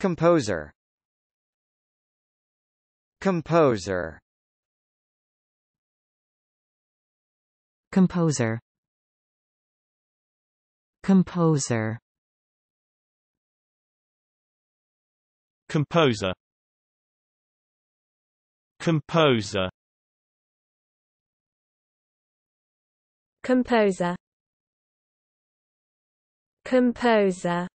Composer Composer Composer Composer Composer Composer Composer Composer